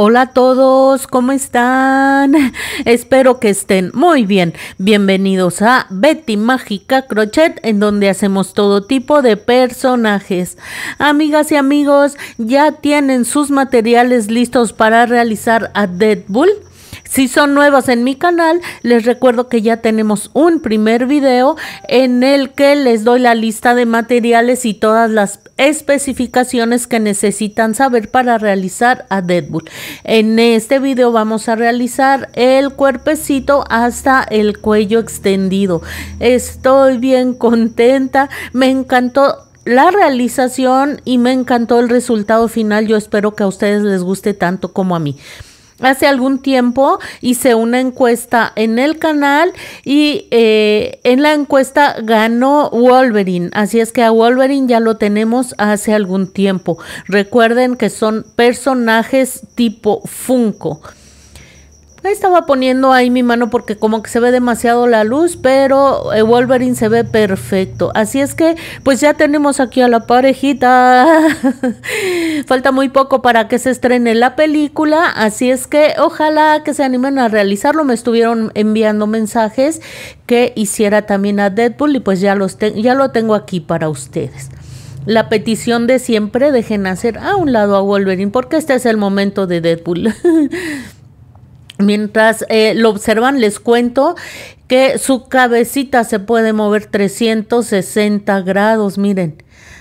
Hola a todos, ¿cómo están? Espero que estén muy bien. Bienvenidos a Betty Mágica Crochet, en donde hacemos todo tipo de personajes. Amigas y amigos, ¿ya tienen sus materiales listos para realizar a Deadpool? Si son nuevos en mi canal, les recuerdo que ya tenemos un primer video en el que les doy la lista de materiales y todas las especificaciones que necesitan saber para realizar a Deadpool. En este video vamos a realizar el cuerpecito hasta el cuello extendido. Estoy bien contenta, me encantó la realización y me encantó el resultado final. Yo espero que a ustedes les guste tanto como a mí hace algún tiempo hice una encuesta en el canal y eh, en la encuesta ganó Wolverine. Así es que a Wolverine ya lo tenemos hace algún tiempo. Recuerden que son personajes tipo Funko. Estaba poniendo ahí mi mano porque como que se ve demasiado la luz, pero eh, Wolverine se ve perfecto. Así es que pues ya tenemos aquí a la parejita. Falta muy poco para que se estrene la película, así es que ojalá que se animen a realizarlo. Me estuvieron enviando mensajes que hiciera también a Deadpool y pues ya, los ya lo tengo aquí para ustedes la petición de siempre dejen hacer a un lado a Wolverine, porque este es el momento de Deadpool. Mientras eh, lo observan, les cuento que su cabecita se puede mover 360 grados, miren.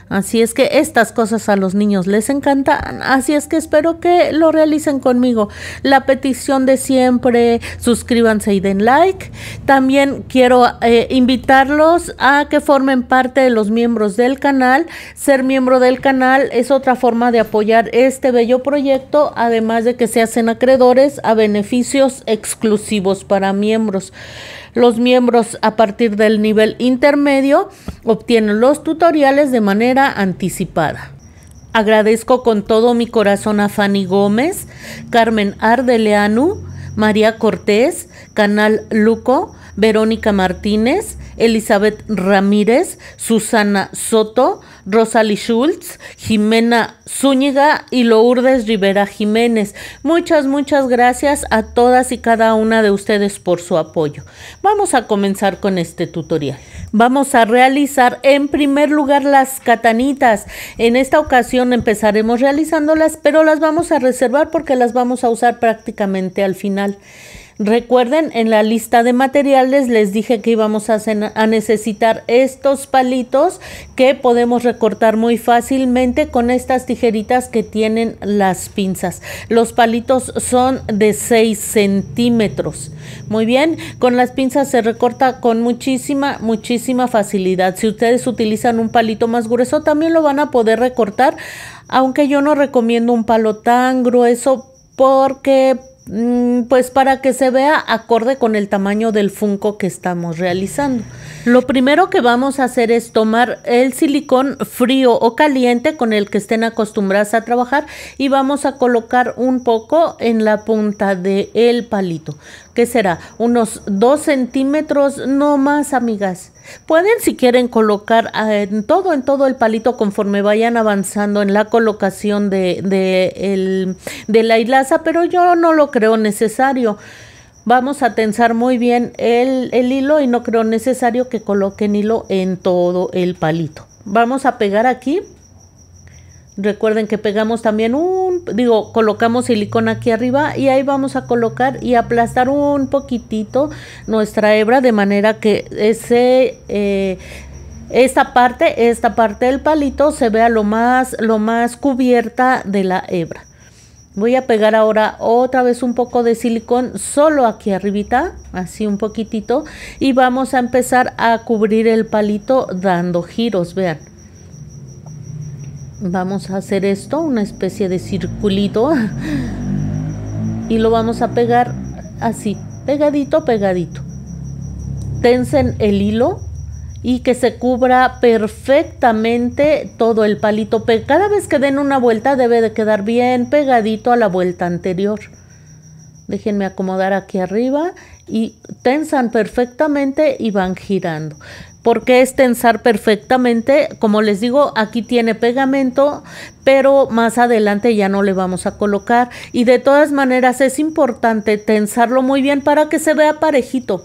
Así es que estas cosas a los niños les encantan, así es que espero que lo realicen conmigo. La petición de siempre, suscríbanse y den like. También quiero eh, invitarlos a que formen parte de los miembros del canal. Ser miembro del canal es otra forma de apoyar este bello proyecto, además de que se hacen acreedores a beneficios exclusivos para miembros. Los miembros a partir del nivel intermedio obtienen los tutoriales de manera anticipada. Agradezco con todo mi corazón a Fanny Gómez, Carmen Ardeleanu, María Cortés, Canal Luco, Verónica Martínez, Elizabeth Ramírez, Susana Soto, Rosalie Schultz, Jimena Zúñiga y Lourdes Rivera Jiménez. Muchas, muchas gracias a todas y cada una de ustedes por su apoyo. Vamos a comenzar con este tutorial. Vamos a realizar en primer lugar las catanitas. En esta ocasión empezaremos realizándolas, pero las vamos a reservar porque las vamos a usar prácticamente al final. Recuerden, en la lista de materiales les dije que íbamos a, necesitar estos palitos que podemos recortar muy fácilmente con estas tijeritas que tienen las pinzas. Los palitos son de 6 centímetros. Muy bien, con las pinzas se recorta con muchísima, muchísima facilidad. Si ustedes utilizan un palito más grueso, también lo van a poder recortar, aunque yo no recomiendo un palo tan grueso porque Mm, pues para que se vea acorde con el tamaño del funco que estamos realizando. Lo primero que vamos a hacer es tomar el silicón frío o caliente con el que estén acostumbradas a trabajar y vamos a colocar un poco en la punta del palito. ¿qué será? Unos dos centímetros, no más, amigas. Pueden, si quieren, colocar ah, en todo, en todo el palito conforme vayan avanzando en la colocación de, de, la hilaza, pero yo no lo creo necesario. Vamos a tensar muy bien el, el hilo y no creo necesario que coloquen hilo en todo el palito. Vamos a pegar aquí Recuerden que pegamos también un, digo, colocamos silicona aquí arriba y ahí vamos a colocar y aplastar un poquitito nuestra hebra de manera que ese, eh, esta parte, esta parte del palito se vea lo más, lo más cubierta de la hebra. Voy a pegar ahora otra vez un poco de silicón solo aquí arribita, así un poquitito. Y vamos a empezar a cubrir el palito dando giros, vean vamos a hacer esto, una especie de circulito, y lo vamos a pegar así, pegadito, pegadito. Tensen el hilo y que se cubra perfectamente todo el palito. Cada vez que den una vuelta debe de quedar bien pegadito a la vuelta anterior. Déjenme acomodar aquí arriba y tensan perfectamente y van girando porque es tensar perfectamente. Como les digo, aquí tiene pegamento, pero más adelante ya no le vamos a colocar. Y de todas maneras es importante tensarlo muy bien para que se vea parejito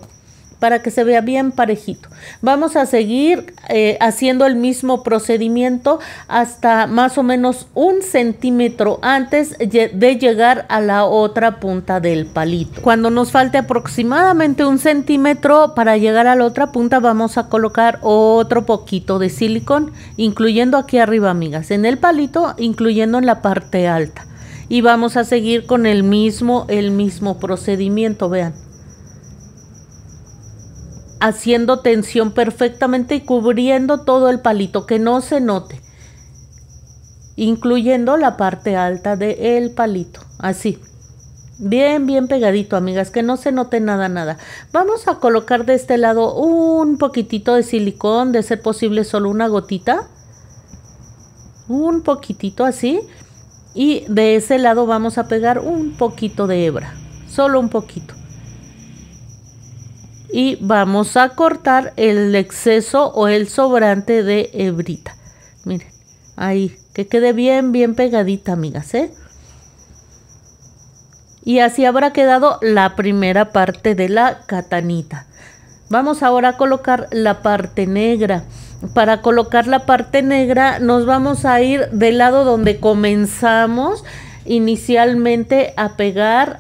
para que se vea bien parejito. Vamos a seguir eh, haciendo el mismo procedimiento hasta más o menos un centímetro antes de llegar a la otra punta del palito. Cuando nos falte aproximadamente un centímetro para llegar a la otra punta vamos a colocar otro poquito de silicón, incluyendo aquí arriba amigas, en el palito, incluyendo en la parte alta y vamos a seguir con el mismo el mismo procedimiento vean haciendo tensión perfectamente y cubriendo todo el palito, que no se note, incluyendo la parte alta del palito, así. Bien, bien pegadito, amigas, que no se note nada, nada. Vamos a colocar de este lado un poquitito de silicón, de ser posible solo una gotita. Un poquitito así. Y de ese lado vamos a pegar un poquito de hebra, solo un poquito y vamos a cortar el exceso o el sobrante de hebrita. Miren, ahí, que quede bien, bien pegadita, amigas, ¿eh? Y así habrá quedado la primera parte de la catanita. Vamos ahora a colocar la parte negra. Para colocar la parte negra nos vamos a ir del lado donde comenzamos inicialmente a pegar,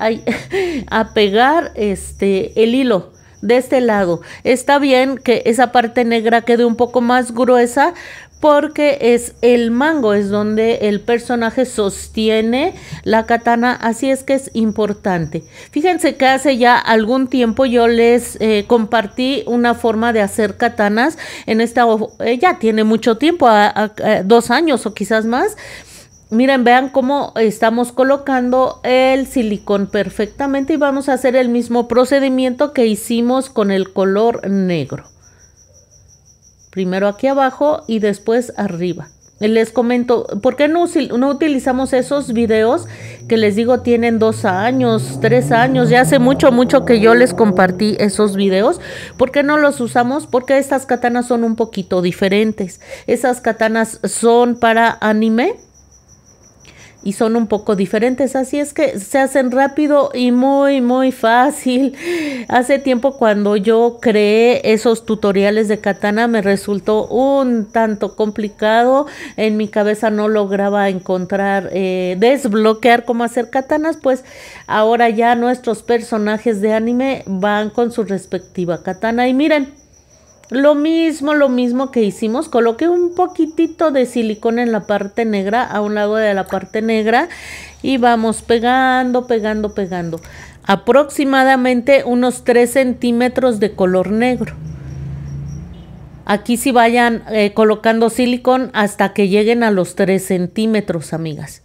a pegar este, el hilo de este lado. Está bien que esa parte negra quede un poco más gruesa porque es el mango, es donde el personaje sostiene la katana, así es que es importante. Fíjense que hace ya algún tiempo yo les eh, compartí una forma de hacer katanas en esta, eh, ya tiene mucho tiempo, eh, dos años o quizás más, Miren, vean cómo estamos colocando el silicón perfectamente y vamos a hacer el mismo procedimiento que hicimos con el color negro. Primero aquí abajo y después arriba. Les comento, ¿por qué no, no utilizamos esos videos que les digo tienen dos años, tres años? Ya hace mucho, mucho que yo les compartí esos videos. ¿Por qué no los usamos? Porque estas katanas son un poquito diferentes. Esas katanas son para anime y son un poco diferentes, así es que se hacen rápido y muy, muy fácil. Hace tiempo cuando yo creé esos tutoriales de katana me resultó un tanto complicado, en mi cabeza no lograba encontrar, eh, desbloquear cómo hacer katanas, pues ahora ya nuestros personajes de anime van con su respectiva katana y miren. Lo mismo, lo mismo que hicimos, coloqué un poquitito de silicona en la parte negra, a un lado de la parte negra y vamos pegando, pegando, pegando. Aproximadamente unos 3 centímetros de color negro. Aquí si vayan eh, colocando silicón hasta que lleguen a los 3 centímetros, amigas.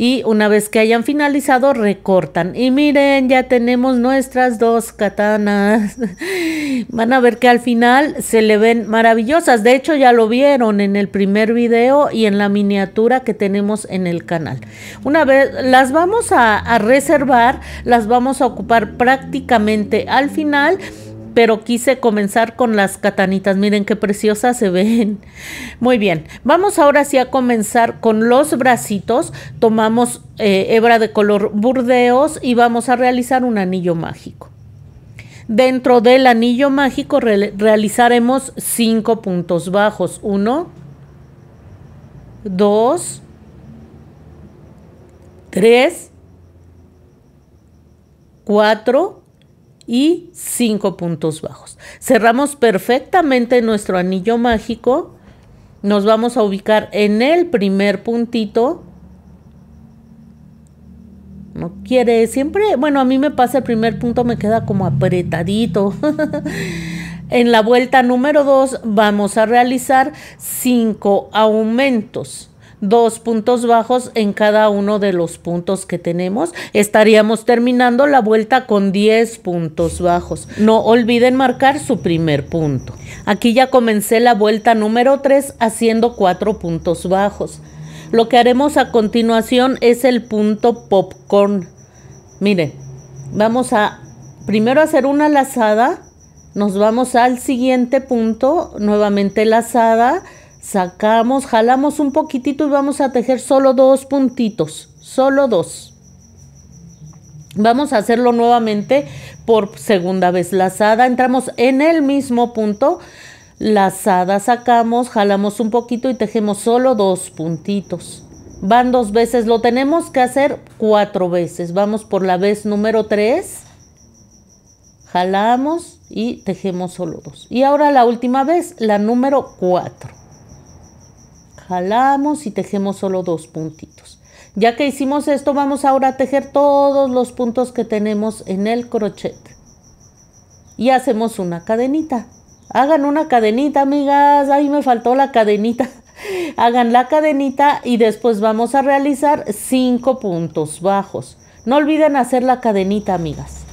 Y una vez que hayan finalizado, recortan. Y miren, ya tenemos nuestras dos katanas. Van a ver que al final se le ven maravillosas. De hecho, ya lo vieron en el primer video y en la miniatura que tenemos en el canal. Una vez las vamos a, reservar, las vamos a ocupar prácticamente al final pero quise comenzar con las catanitas. Miren qué preciosas se ven. Muy bien, vamos ahora sí a comenzar con los bracitos. Tomamos eh, hebra de color burdeos y vamos a realizar un anillo mágico. Dentro del anillo mágico realizaremos cinco puntos bajos. Uno, dos, tres, cuatro, y cinco puntos bajos. Cerramos perfectamente nuestro anillo mágico. Nos vamos a ubicar en el primer puntito. No quiere, siempre, bueno, a mí me pasa el primer punto, me queda como apretadito. en la vuelta número dos vamos a realizar cinco aumentos dos puntos bajos en cada uno de los puntos que tenemos, estaríamos terminando la vuelta con 10 puntos bajos. No olviden marcar su primer punto. Aquí ya comencé la vuelta número 3 haciendo cuatro puntos bajos. Lo que haremos a continuación es el punto popcorn. Miren, vamos a primero hacer una lazada, nos vamos al siguiente punto, nuevamente lazada, sacamos, jalamos un poquitito y vamos a tejer solo dos puntitos, solo dos. Vamos a hacerlo nuevamente por segunda vez lazada. Entramos en el mismo punto, lazada, sacamos, jalamos un poquito y tejemos solo dos puntitos. Van dos veces, lo tenemos que hacer cuatro veces. Vamos por la vez número tres. Jalamos y tejemos solo dos. Y ahora la última vez, la número cuatro jalamos y tejemos solo dos puntitos. Ya que hicimos esto, vamos ahora a tejer todos los puntos que tenemos en el crochet. Y hacemos una cadenita. Hagan una cadenita, amigas. Ahí me faltó la cadenita. Hagan la cadenita y después vamos a realizar cinco puntos bajos. No olviden hacer la cadenita, amigas.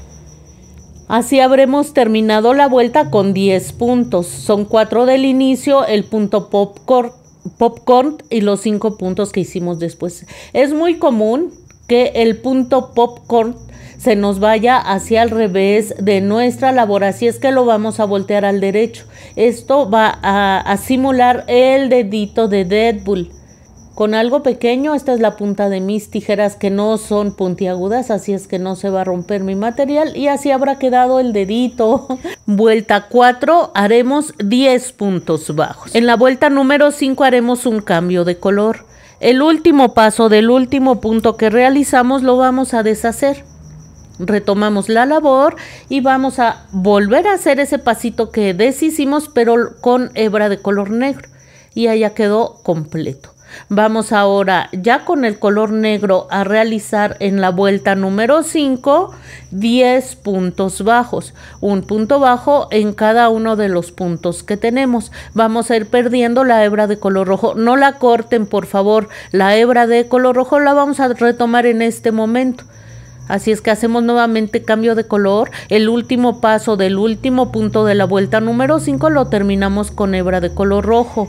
Así habremos terminado la vuelta con 10 puntos. Son 4 del inicio, el punto popcorn popcorn y los cinco puntos que hicimos después. Es muy común que el punto popcorn se nos vaya hacia el revés de nuestra labor, así es que lo vamos a voltear al derecho. Esto va a, a simular el dedito de Deadpool. Con algo pequeño, esta es la punta de mis tijeras que no son puntiagudas, así es que no se va a romper mi material y así habrá quedado el dedito. vuelta 4 haremos 10 puntos bajos. En la vuelta número 5 haremos un cambio de color. El último paso del último punto que realizamos lo vamos a deshacer retomamos la labor y vamos a volver a hacer ese pasito que deshicimos pero con hebra de color negro y ahí ya quedó completo Vamos ahora ya con el color negro a realizar en la vuelta número 5 10 puntos bajos, un punto bajo en cada uno de los puntos que tenemos. Vamos a ir perdiendo la hebra de color rojo, no la corten por favor, la hebra de color rojo la vamos a retomar en este momento. Así es que hacemos nuevamente cambio de color. El último paso del último punto de la vuelta número 5 lo terminamos con hebra de color rojo.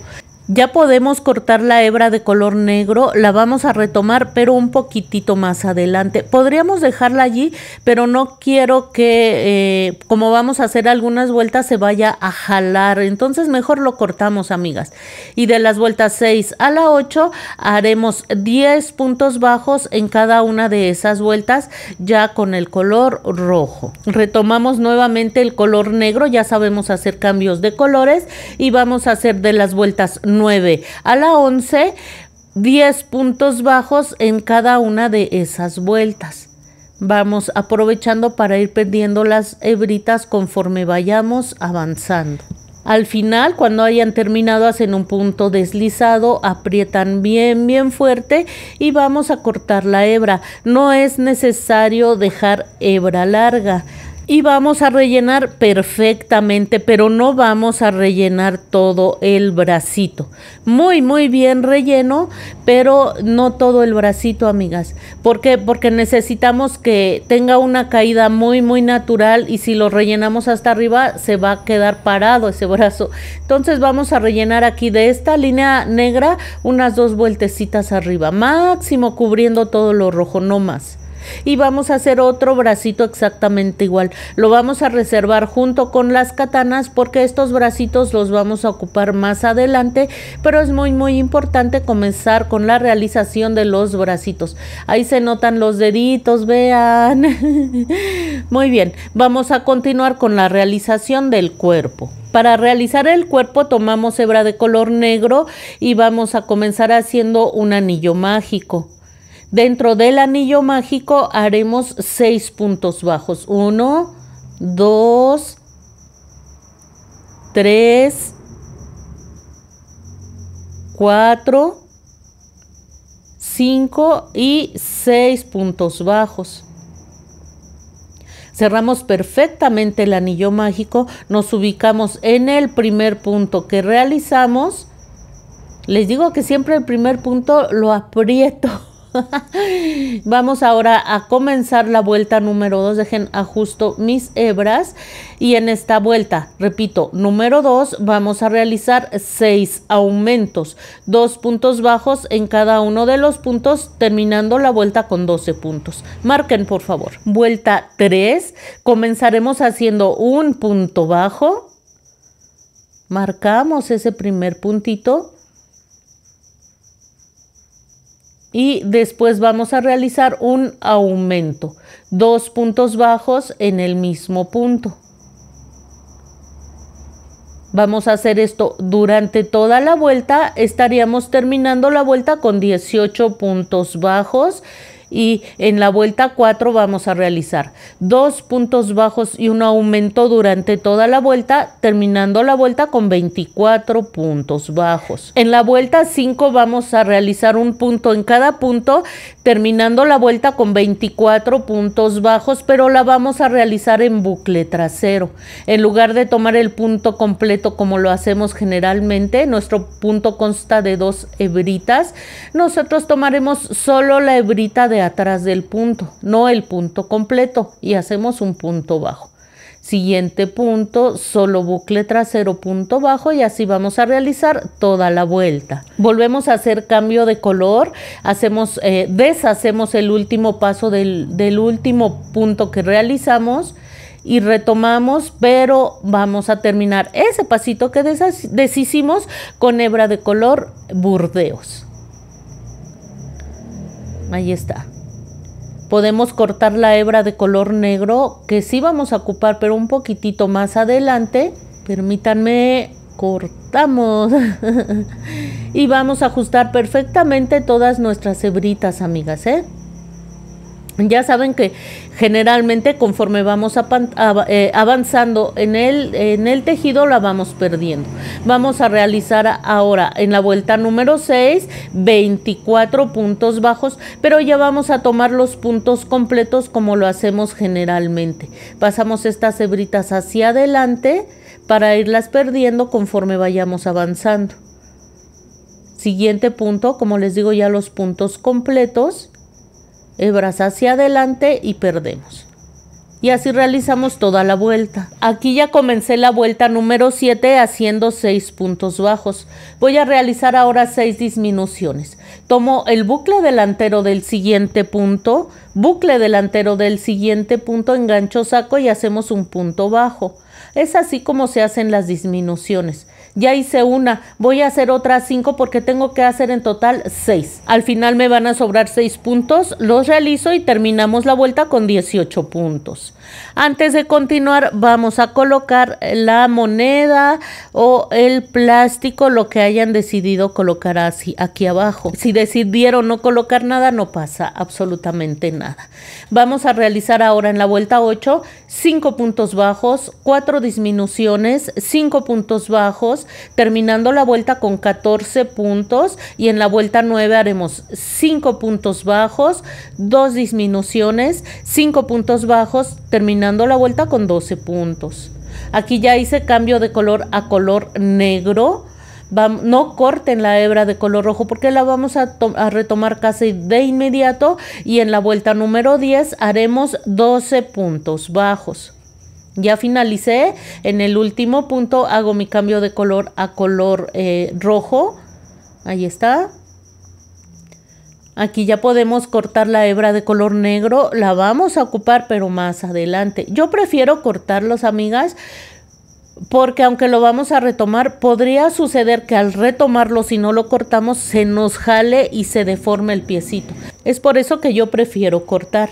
Ya podemos cortar la hebra de color negro, la vamos a retomar pero un poquitito más adelante. Podríamos dejarla allí, pero no quiero que eh, como vamos a hacer algunas vueltas se vaya a jalar, entonces mejor lo cortamos amigas. Y de las vueltas 6 a la 8 haremos 10 puntos bajos en cada una de esas vueltas ya con el color rojo. Retomamos nuevamente el color negro, ya sabemos hacer cambios de colores y vamos a hacer de las vueltas 9 9 a la 11, 10 puntos bajos en cada una de esas vueltas. Vamos aprovechando para ir perdiendo las hebritas conforme vayamos avanzando. Al final, cuando hayan terminado, hacen un punto deslizado, aprietan bien, bien fuerte y vamos a cortar la hebra. No es necesario dejar hebra larga. Y vamos a rellenar perfectamente, pero no vamos a rellenar todo el bracito. Muy, muy bien relleno, pero no todo el bracito, amigas. ¿Por qué? Porque necesitamos que tenga una caída muy, muy natural y si lo rellenamos hasta arriba se va a quedar parado ese brazo. Entonces vamos a rellenar aquí de esta línea negra unas dos vueltecitas arriba, máximo cubriendo todo lo rojo, no más y vamos a hacer otro bracito exactamente igual. Lo vamos a reservar junto con las katanas porque estos bracitos los vamos a ocupar más adelante, pero es muy muy importante comenzar con la realización de los bracitos. Ahí se notan los deditos, vean. muy bien, vamos a continuar con la realización del cuerpo. Para realizar el cuerpo tomamos hebra de color negro y vamos a comenzar haciendo un anillo mágico. Dentro del anillo mágico haremos seis puntos bajos. Uno, dos, tres, cuatro, cinco y seis puntos bajos. Cerramos perfectamente el anillo mágico, nos ubicamos en el primer punto que realizamos. Les digo que siempre el primer punto lo aprieto. Vamos ahora a comenzar la vuelta número 2. Dejen ajusto mis hebras. Y en esta vuelta, repito, número 2, vamos a realizar 6 aumentos. Dos puntos bajos en cada uno de los puntos, terminando la vuelta con 12 puntos. Marquen, por favor. Vuelta 3, comenzaremos haciendo un punto bajo. Marcamos ese primer puntito y después vamos a realizar un aumento. Dos puntos bajos en el mismo punto. Vamos a hacer esto durante toda la vuelta. Estaríamos terminando la vuelta con 18 puntos bajos y en la vuelta 4 vamos a realizar dos puntos bajos y un aumento durante toda la vuelta, terminando la vuelta con 24 puntos bajos. En la vuelta 5 vamos a realizar un punto en cada punto, terminando la vuelta con 24 puntos bajos, pero la vamos a realizar en bucle trasero. En lugar de tomar el punto completo como lo hacemos generalmente, nuestro punto consta de dos hebritas. Nosotros tomaremos solo la hebrita de atrás del punto, no el punto completo, y hacemos un punto bajo. Siguiente punto, solo bucle trasero, punto bajo y así vamos a realizar toda la vuelta. Volvemos a hacer cambio de color, hacemos, eh, deshacemos el último paso del, del último punto que realizamos y retomamos, pero vamos a terminar ese pasito que deshicimos con hebra de color burdeos. Ahí está. Podemos cortar la hebra de color negro que sí vamos a ocupar, pero un poquitito más adelante. Permítanme, cortamos. y vamos a ajustar perfectamente todas nuestras hebritas, amigas, ¿eh? Ya saben que generalmente conforme vamos eh, avanzando en el, en el tejido la vamos perdiendo. Vamos a realizar ahora en la vuelta número 6 24 puntos bajos, pero ya vamos a tomar los puntos completos como lo hacemos generalmente. Pasamos estas hebritas hacia adelante para irlas perdiendo conforme vayamos avanzando. Siguiente punto, como les digo ya los puntos completos hebras hacia adelante y perdemos. Y así realizamos toda la vuelta. Aquí ya comencé la vuelta número 7 haciendo 6 puntos bajos. Voy a realizar ahora 6 disminuciones. Tomo el bucle delantero del siguiente punto, bucle delantero del siguiente punto, engancho saco y hacemos un punto bajo. Es así como se hacen las disminuciones ya hice una, voy a hacer otras cinco porque tengo que hacer en total seis. Al final me van a sobrar seis puntos, los realizo y terminamos la vuelta con 18 puntos. Antes de continuar, vamos a colocar la moneda o el plástico, lo que hayan decidido colocar así aquí abajo. Si decidieron no colocar nada, no pasa absolutamente nada. Vamos a realizar ahora en la vuelta 8, 5 puntos bajos, 4 disminuciones, 5 puntos bajos, terminando la vuelta con 14 puntos y en la vuelta 9 haremos 5 puntos bajos, 2 disminuciones, 5 puntos bajos, terminando la vuelta con 12 puntos. Aquí ya hice cambio de color a color negro. no corten la hebra de color rojo porque la vamos a, retomar casi de inmediato y en la vuelta número 10 haremos 12 puntos bajos. Ya finalicé. En el último punto hago mi cambio de color a color eh, rojo. Ahí está. Aquí ya podemos cortar la hebra de color negro. La vamos a ocupar, pero más adelante. Yo prefiero cortarlos, amigas. Porque aunque lo vamos a retomar, podría suceder que al retomarlo, si no lo cortamos, se nos jale y se deforme el piecito. Es por eso que yo prefiero cortar.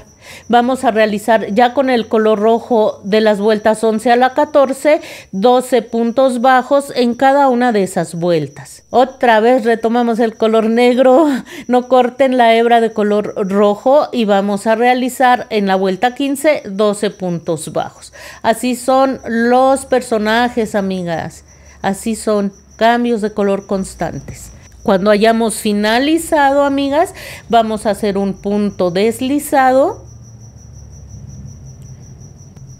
Vamos a realizar ya con el color rojo de las vueltas 11 a la 14, 12 puntos bajos en cada una de esas vueltas. Otra vez retomamos el color negro, no corten la hebra de color rojo y vamos a realizar en la vuelta 15 12 puntos bajos. Así son los personajes, amigas. Así son cambios de color constantes. Cuando hayamos finalizado, amigas, vamos a hacer un punto deslizado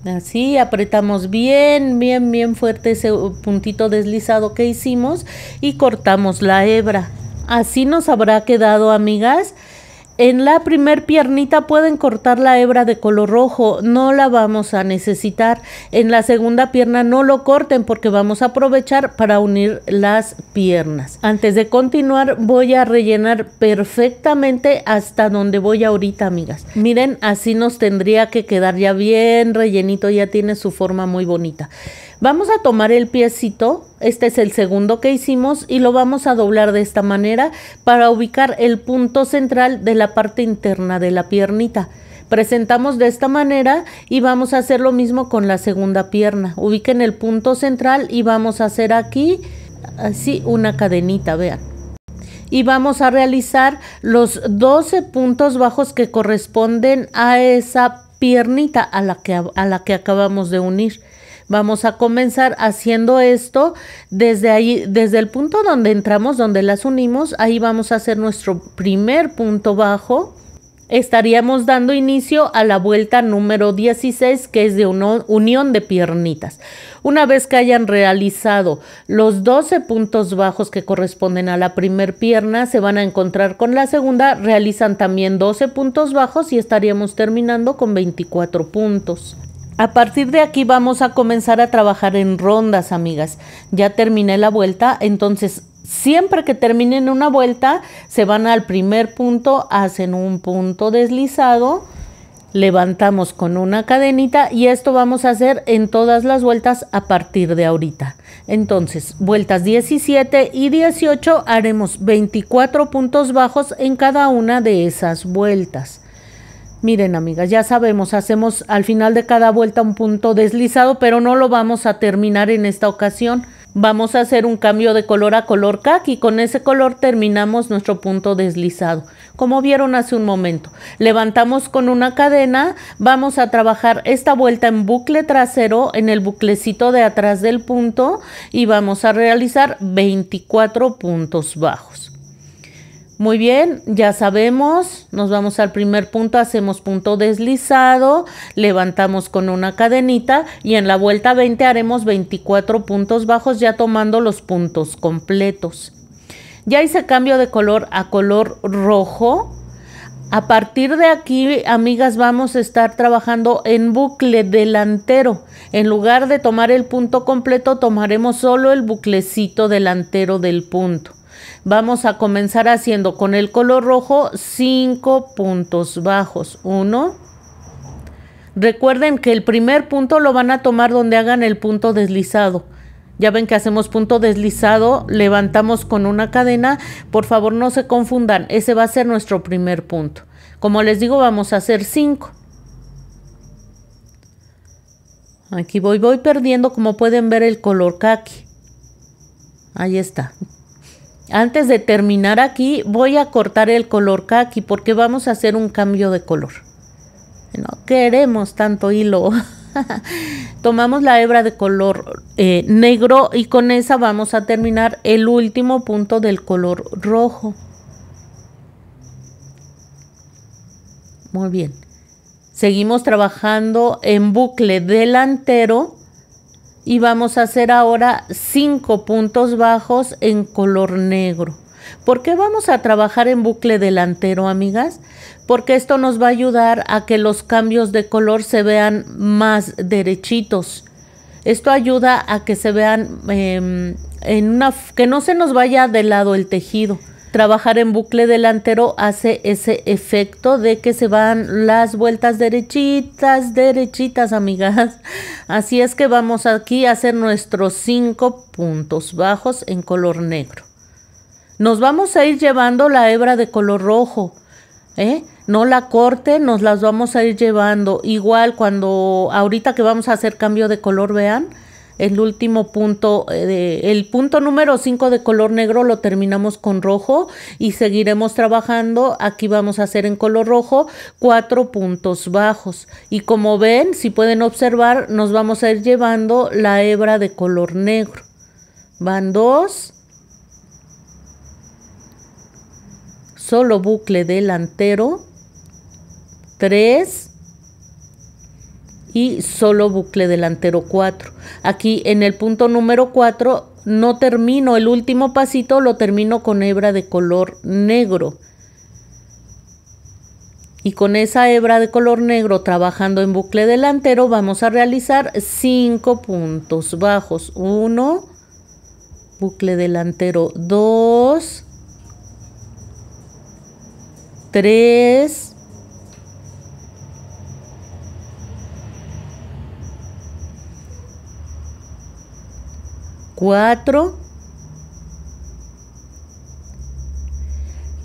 Así, apretamos bien, bien, bien fuerte ese puntito deslizado que hicimos y cortamos la hebra. Así nos habrá quedado, amigas, en la primer piernita pueden cortar la hebra de color rojo, no la vamos a necesitar. En la segunda pierna no lo corten porque vamos a aprovechar para unir las piernas. Antes de continuar voy a rellenar perfectamente hasta donde voy ahorita, amigas. Miren, así nos tendría que quedar ya bien rellenito, ya tiene su forma muy bonita. Vamos a tomar el piecito, este es el segundo que hicimos, y lo vamos a doblar de esta manera para ubicar el punto central de la parte interna de la piernita. Presentamos de esta manera y vamos a hacer lo mismo con la segunda pierna. Ubiquen el punto central y vamos a hacer aquí así una cadenita, vean. Y vamos a realizar los 12 puntos bajos que corresponden a esa piernita a la que, a la que acabamos de unir. Vamos a comenzar haciendo esto desde ahí, desde el punto donde entramos, donde las unimos, ahí vamos a hacer nuestro primer punto bajo. Estaríamos dando inicio a la vuelta número 16, que es de una unión de piernitas. Una vez que hayan realizado los 12 puntos bajos que corresponden a la primer pierna, se van a encontrar con la segunda, realizan también 12 puntos bajos y estaríamos terminando con 24 puntos. A partir de aquí vamos a comenzar a trabajar en rondas, amigas. Ya terminé la vuelta, entonces siempre que terminen una vuelta, se van al primer punto, hacen un punto deslizado, levantamos con una cadenita y esto vamos a hacer en todas las vueltas a partir de ahorita. Entonces, vueltas 17 y 18 haremos 24 puntos bajos en cada una de esas vueltas. Miren, amigas, ya sabemos, hacemos al final de cada vuelta un punto deslizado, pero no lo vamos a terminar en esta ocasión. Vamos a hacer un cambio de color a color khaki y con ese color terminamos nuestro punto deslizado. Como vieron hace un momento, levantamos con una cadena, vamos a trabajar esta vuelta en bucle trasero en el buclecito de atrás del punto y vamos a realizar 24 puntos bajos. Muy bien, ya sabemos, nos vamos al primer punto, hacemos punto deslizado, levantamos con una cadenita y en la vuelta 20 haremos 24 puntos bajos ya tomando los puntos completos. Ya hice cambio de color a color rojo. A partir de aquí, amigas, vamos a estar trabajando en bucle delantero. En lugar de tomar el punto completo, tomaremos solo el buclecito delantero del punto. Vamos a comenzar haciendo con el color rojo 5 puntos bajos. 1. Recuerden que el primer punto lo van a tomar donde hagan el punto deslizado. Ya ven que hacemos punto deslizado, levantamos con una cadena. Por favor, no se confundan. Ese va a ser nuestro primer punto. Como les digo, vamos a hacer 5. Aquí voy, voy perdiendo, como pueden ver, el color kaki. Ahí está. Antes de terminar aquí, voy a cortar el color kaki porque vamos a hacer un cambio de color. No queremos tanto hilo. Tomamos la hebra de color eh, negro y con esa vamos a terminar el último punto del color rojo. Muy bien. Seguimos trabajando en bucle delantero y vamos a hacer ahora cinco puntos bajos en color negro. ¿Por qué vamos a trabajar en bucle delantero, amigas? Porque esto nos va a ayudar a que los cambios de color se vean más derechitos. Esto ayuda a que se vean em, en una que no se nos vaya de lado el tejido trabajar en bucle delantero hace ese efecto de que se van las vueltas derechitas, derechitas, amigas. Así es que vamos aquí a hacer nuestros cinco puntos bajos en color negro. Nos vamos a ir llevando la hebra de color rojo. ¿eh? No la corte, nos las vamos a ir llevando. Igual cuando ahorita que vamos a hacer cambio de color, vean el último punto, eh, el punto número 5 de color negro lo terminamos con rojo y seguiremos trabajando. Aquí vamos a hacer en color rojo cuatro puntos bajos. Y como ven, si pueden observar, nos vamos a ir llevando la hebra de color negro. Van dos. Solo bucle delantero. Tres y solo bucle delantero 4. Aquí en el punto número 4 no termino, el último pasito lo termino con hebra de color negro. Y con esa hebra de color negro trabajando en bucle delantero vamos a realizar 5 puntos bajos. 1, bucle delantero 2, 3, 4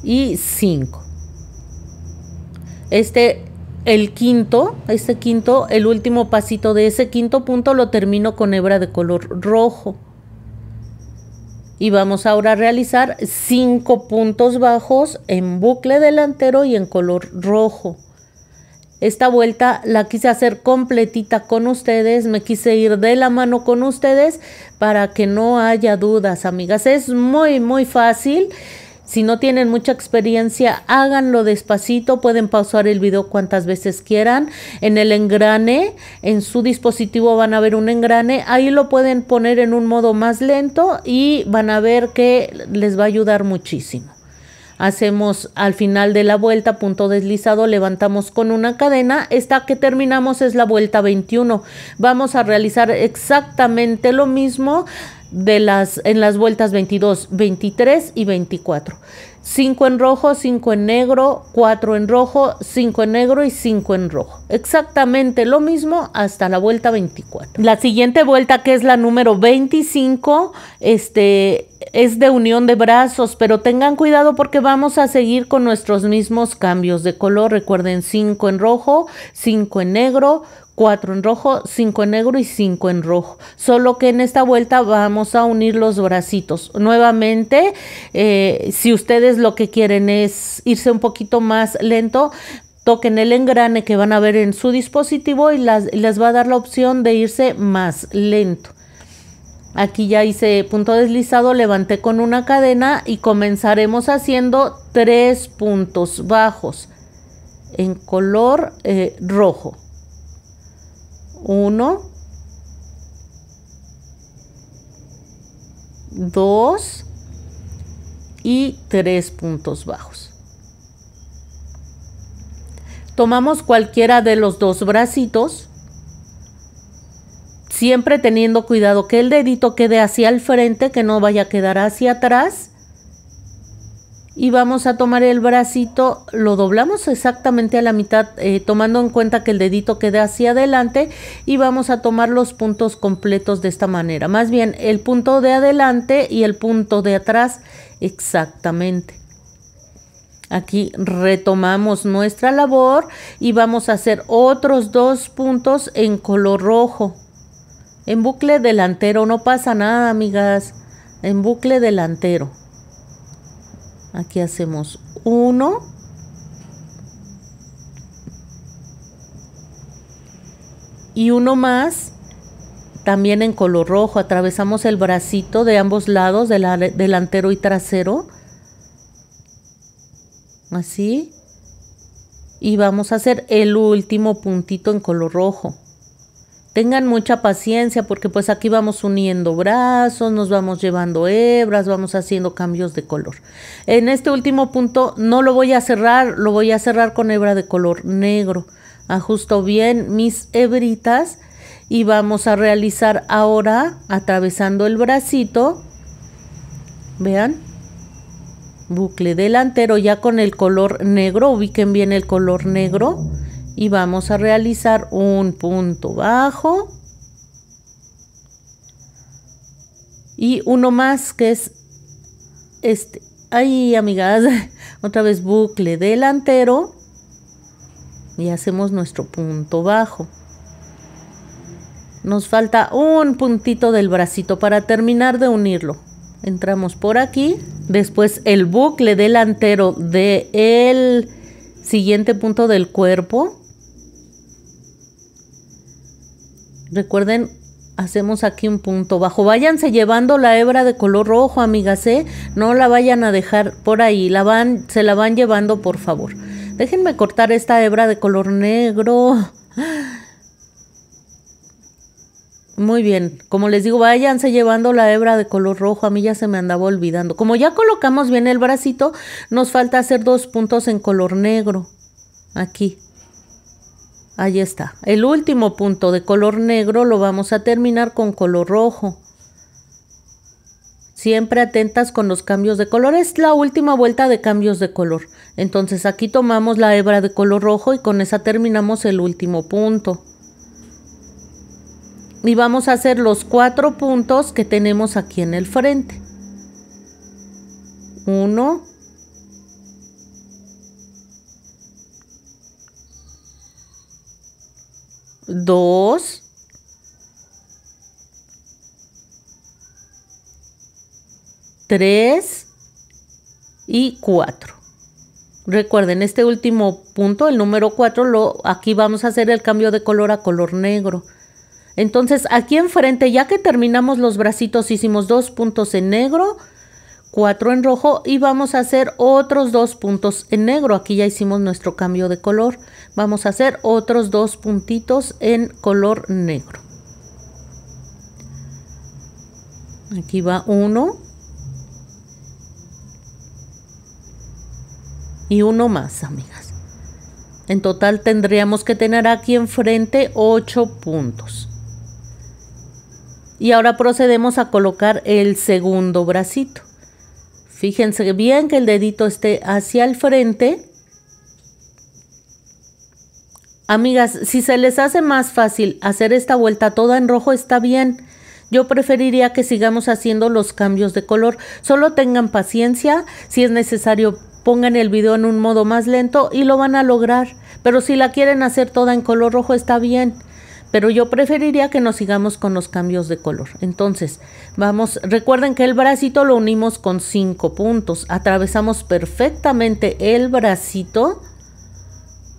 y 5. Este, el quinto, este quinto, el último pasito de ese quinto punto lo termino con hebra de color rojo. Y vamos ahora a realizar 5 puntos bajos en bucle delantero y en color rojo. Esta vuelta la quise hacer completita con ustedes, me quise ir de la mano con ustedes para que no haya dudas, amigas. Es muy, muy fácil. Si no tienen mucha experiencia, háganlo despacito. Pueden pausar el video cuantas veces quieran. En el engrane, en su dispositivo van a ver un engrane. Ahí lo pueden poner en un modo más lento y van a ver que les va a ayudar muchísimo hacemos al final de la vuelta, punto deslizado, levantamos con una cadena. Esta que terminamos es la vuelta 21. Vamos a realizar exactamente lo mismo de las, en las vueltas 22, 23 y 24. 5 en rojo, 5 en negro, 4 en rojo, 5 en negro y 5 en rojo. Exactamente lo mismo hasta la vuelta 24. La siguiente vuelta, que es la número 25, este, es de unión de brazos, pero tengan cuidado porque vamos a seguir con nuestros mismos cambios de color. Recuerden 5 en rojo, 5 en negro, 4 en rojo, 5 en negro y 5 en rojo. Solo que en esta vuelta vamos a unir los bracitos. Nuevamente, eh, si ustedes lo que quieren es irse un poquito más lento, toquen el engrane que van a ver en su dispositivo y les va a dar la opción de irse más lento. Aquí ya hice punto deslizado, levanté con una cadena y comenzaremos haciendo tres puntos bajos en color eh, rojo. 1, 2 y 3 puntos bajos. Tomamos cualquiera de los dos bracitos, siempre teniendo cuidado que el dedito quede hacia el frente, que no vaya a quedar hacia atrás y vamos a tomar el bracito, lo doblamos exactamente a la mitad, eh, tomando en cuenta que el dedito quede hacia adelante y vamos a tomar los puntos completos de esta manera. Más bien el punto de adelante y el punto de atrás exactamente. Aquí retomamos nuestra labor y vamos a hacer otros dos puntos en color rojo. En bucle delantero, no pasa nada, amigas. En bucle delantero. Aquí hacemos uno Y uno más, también en color rojo. Atravesamos el bracito de ambos lados, delantero y trasero. Así. Y vamos a hacer el último puntito en color rojo tengan mucha paciencia porque pues aquí vamos uniendo brazos, nos vamos llevando hebras, vamos haciendo cambios de color. En este último punto no lo voy a cerrar, lo voy a cerrar con hebra de color negro. Ajusto bien mis hebritas y vamos a realizar ahora atravesando el bracito, vean, bucle delantero ya con el color negro, ubiquen bien el color negro y vamos a realizar un punto bajo y uno más que es este ahí amigas otra vez bucle delantero y hacemos nuestro punto bajo nos falta un puntito del bracito para terminar de unirlo entramos por aquí después el bucle delantero de el siguiente punto del cuerpo Recuerden, hacemos aquí un punto bajo. Váyanse llevando la hebra de color rojo, amigas, No la vayan a dejar por ahí, la van, se la van llevando, por favor. Déjenme cortar esta hebra de color negro. Muy bien, como les digo, váyanse llevando la hebra de color rojo, a mí ya se me andaba olvidando. Como ya colocamos bien el bracito, nos falta hacer dos puntos en color negro, aquí. Ahí está. El último punto de color negro lo vamos a terminar con color rojo. Siempre atentas con los cambios de color. Es la última vuelta de cambios de color. Entonces aquí tomamos la hebra de color rojo y con esa terminamos el último punto. Y vamos a hacer los cuatro puntos que tenemos aquí en el frente. Uno, 2, 3 y 4. Recuerden, este último punto, el número 4, lo, aquí vamos a hacer el cambio de color a color negro. Entonces, aquí enfrente, ya que terminamos los bracitos, hicimos dos puntos en negro, Cuatro en rojo y vamos a hacer otros dos puntos en negro. Aquí ya hicimos nuestro cambio de color. Vamos a hacer otros dos puntitos en color negro. Aquí va uno. Y uno más, amigas. En total tendríamos que tener aquí enfrente ocho puntos. Y ahora procedemos a colocar el segundo bracito. Fíjense bien que el dedito esté hacia el frente. Amigas, si se les hace más fácil hacer esta vuelta toda en rojo, está bien. Yo preferiría que sigamos haciendo los cambios de color. Solo tengan paciencia. Si es necesario, pongan el video en un modo más lento y lo van a lograr. Pero si la quieren hacer toda en color rojo, está bien pero yo preferiría que nos sigamos con los cambios de color. Entonces, vamos, recuerden que el bracito lo unimos con cinco puntos, atravesamos perfectamente el bracito,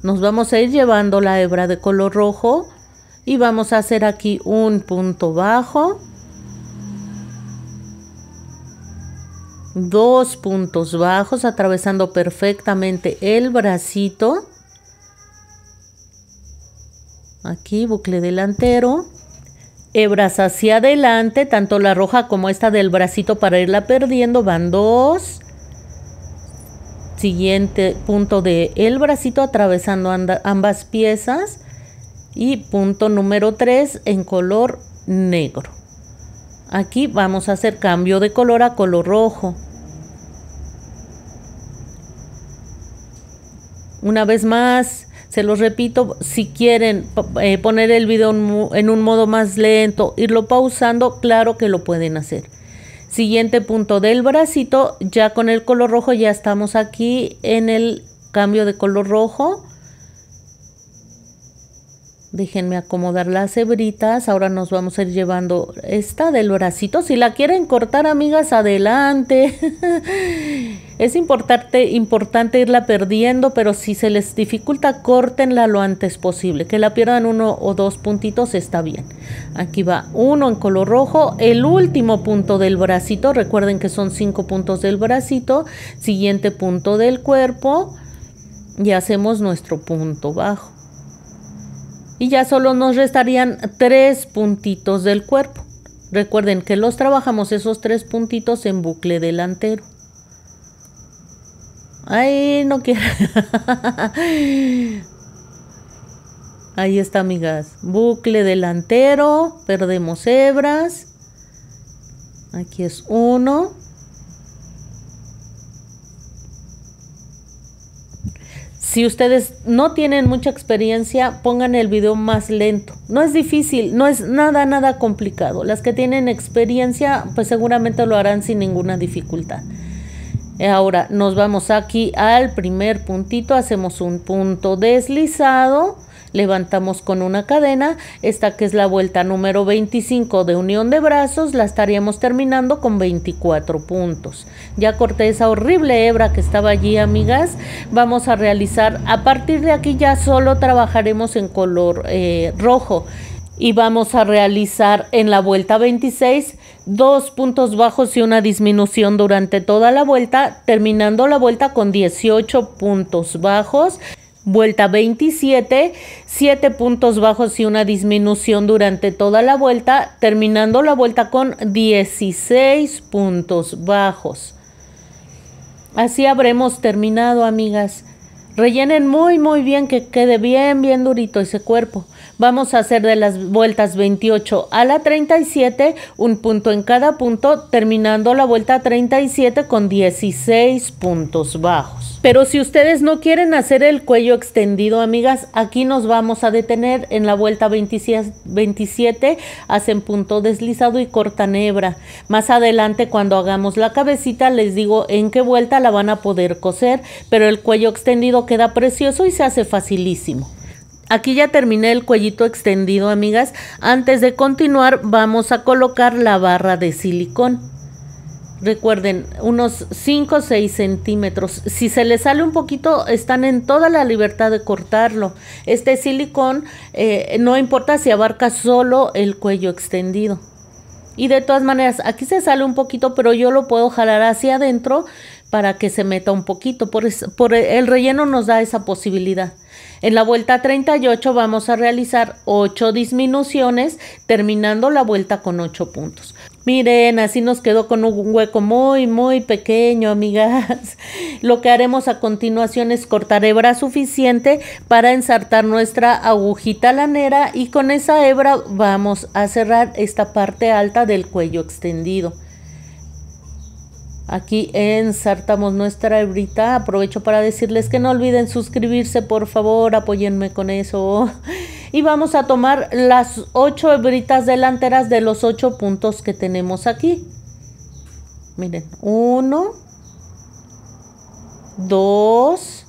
nos vamos a ir llevando la hebra de color rojo y vamos a hacer aquí un punto bajo, dos puntos bajos atravesando perfectamente el bracito, Aquí, bucle delantero. Hebras hacia adelante, tanto la roja como esta del bracito para irla perdiendo. Van dos. Siguiente punto de el bracito atravesando ambas piezas. Y punto número 3 en color negro. Aquí vamos a hacer cambio de color a color rojo. Una vez más, se los repito, si quieren eh, poner el video en un modo más lento, irlo pausando, claro que lo pueden hacer. Siguiente punto del bracito, ya con el color rojo ya estamos aquí en el cambio de color rojo. Déjenme acomodar las hebritas. Ahora nos vamos a ir llevando esta del bracito. Si la quieren cortar, amigas, adelante. es importante, importante irla perdiendo, pero si se les dificulta, córtenla lo antes posible. Que la pierdan uno o dos puntitos está bien. Aquí va uno en color rojo. El último punto del bracito. Recuerden que son cinco puntos del bracito. Siguiente punto del cuerpo. Y hacemos nuestro punto bajo y ya solo nos restarían tres puntitos del cuerpo. Recuerden que los trabajamos esos tres puntitos en bucle delantero. ahí no quiero. Ahí está, amigas. Bucle delantero, perdemos hebras. Aquí es uno. Si ustedes no tienen mucha experiencia, pongan el video más lento. No es difícil, no es nada, nada complicado. Las que tienen experiencia, pues seguramente lo harán sin ninguna dificultad. Ahora nos vamos aquí al primer puntito, hacemos un punto deslizado Levantamos con una cadena, esta que es la vuelta número 25 de unión de brazos, la estaríamos terminando con 24 puntos. Ya corté esa horrible hebra que estaba allí, amigas. Vamos a realizar, a partir de aquí ya solo trabajaremos en color eh, rojo y vamos a realizar en la vuelta 26 dos puntos bajos y una disminución durante toda la vuelta, terminando la vuelta con 18 puntos bajos Vuelta 27, 7 puntos bajos y una disminución durante toda la vuelta, terminando la vuelta con 16 puntos bajos. Así habremos terminado, amigas. Rellenen muy, muy bien, que quede bien, bien durito ese cuerpo. Vamos a hacer de las vueltas 28 a la 37 un punto en cada punto, terminando la vuelta 37 con 16 puntos bajos. Pero si ustedes no quieren hacer el cuello extendido, amigas, aquí nos vamos a detener en la vuelta 27, hacen punto deslizado y cortan hebra. Más adelante cuando hagamos la cabecita les digo en qué vuelta la van a poder coser, pero el cuello extendido queda precioso y se hace facilísimo. Aquí ya terminé el cuellito extendido, amigas. Antes de continuar, vamos a colocar la barra de silicón. Recuerden, unos 5 o 6 centímetros. Si se le sale un poquito, están en toda la libertad de cortarlo. Este silicón eh, no importa si abarca solo el cuello extendido. Y de todas maneras, aquí se sale un poquito, pero yo lo puedo jalar hacia adentro para que se meta un poquito. Por, por el relleno nos da esa posibilidad. En la vuelta 38 vamos a realizar 8 disminuciones, terminando la vuelta con 8 puntos. Miren, así nos quedó con un hueco muy, muy pequeño, amigas. Lo que haremos a continuación es cortar hebra suficiente para ensartar nuestra agujita lanera y con esa hebra vamos a cerrar esta parte alta del cuello extendido. Aquí ensartamos nuestra hebrita. Aprovecho para decirles que no olviden suscribirse, por favor, apóyenme con eso. Y vamos a tomar las ocho hebritas delanteras de los ocho puntos que tenemos aquí. Miren, uno, dos,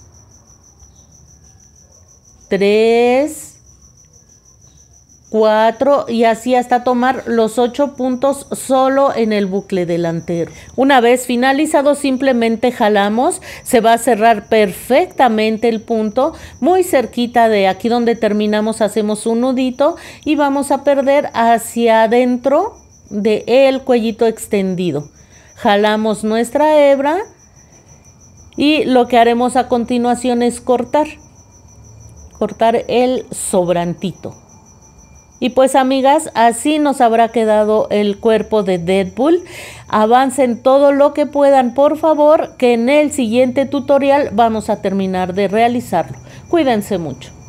tres. 4 y así hasta tomar los ocho puntos solo en el bucle delantero. Una vez finalizado simplemente jalamos, se va a cerrar perfectamente el punto, muy cerquita de aquí donde terminamos hacemos un nudito y vamos a perder hacia adentro de el cuellito extendido. Jalamos nuestra hebra y lo que haremos a continuación es cortar, cortar el sobrantito. Y pues amigas, así nos habrá quedado el cuerpo de Deadpool. Avancen todo lo que puedan, por favor, que en el siguiente tutorial vamos a terminar de realizarlo. Cuídense mucho.